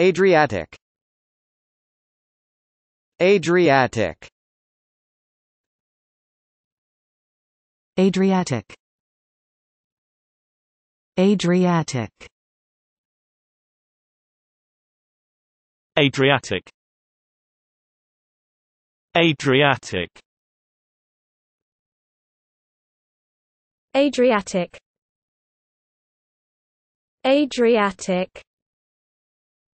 Adriatic Adriatic Adriatic Adriatic Adriatic Adriatic Adriatic Adriatic